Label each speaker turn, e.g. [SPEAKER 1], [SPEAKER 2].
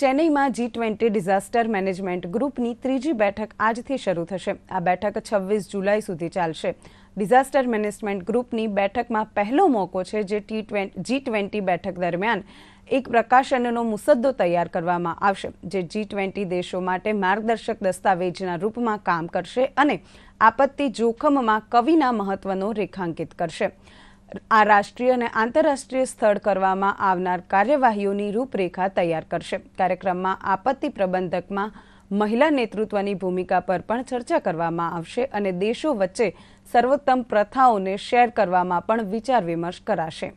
[SPEAKER 1] ચેન્નઈમાં G twenty disaster management ગ્રુપની ત્રીજી બેઠક આજથી શરૂ થશે આ બેઠક છવ્વીસ જુલાઈ સુધી ચાલશે ડિઝાસ્ટર મેનેજમેન્ટ ગ્રુપની બેઠકમાં પહેલો મોકો છે જે ટી જી ટ્વેન્ટી બેઠક દરમિયાન એક પ્રકાશનનો મુસદ્દો તૈયાર કરવામાં આવશે જે જી ટ્વેન્ટી દેશો માટે માર્ગદર્શક દસ્તાવેજના રૂપમાં કામ કરશે અને આપત્તિ જોખમમાં કવિના મહત્વનો રેખાંકિત કરશે આ રાષ્ટ્રીય અને આંતરરાષ્ટ્રીય સ્થળ કરવામાં આવનાર કાર્યવાહીઓની રૂપરેખા તૈયાર કરશે કાર્યક્રમમાં આપત્તિ પ્રબંધકમાં મહિલા નેતૃત્વની ભૂમિકા પર પણ ચર્ચા કરવામાં આવશે અને દેશો વચ્ચે સર્વોત્તમ પ્રથાઓને શેર કરવામાં પણ વિચાર વિમર્શ કરાશે